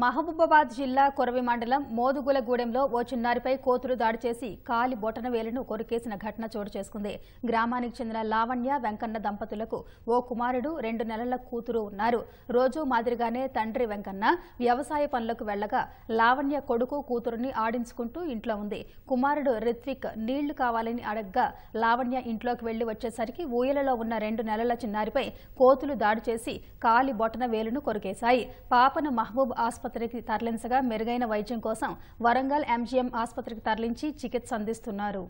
మహబూబాబాద్ జిల్లా కొరవి మండలం మోదుగులగూడెంలో ఓ చిన్నారిపై కోతులు దాడి చేసి కాలి బొటన వేలును కొరికేసిన ఘటన చోటు చేసుకుంది గ్రామానికి చెందిన లావణ్య వెంకన్న దంపతులకు ఓ కుమారుడు రెండు నెలల కూతురు ఉన్నారు రోజూ మాదిరిగానే తండ్రి వెంకన్న వ్యవసాయ పనులకు వెళ్లగా లావణ్య కొడుకు కూతురుని ఆడించుకుంటూ ఇంట్లో ఉంది కుమారుడు రిత్విక్ నీళ్లు కావాలని అడగ్గా లావణ్య ఇంట్లోకి వెళ్లి వచ్చేసరికి ఊయలలో ఉన్న రెండు నెలల చిన్నారిపై కోతులు దాడి చేసి కాలి బొటన వేలును కొరికేశాయి పాపను మహబూబ్ ఆసుపత్రి ఆసుపత్రికి తరలించగా మెరుగైన వైద్యం కోసం వరంగల్ ఎంజీఎం ఆసుపత్రికి తరలించి చికిత్స అందిస్తున్నారు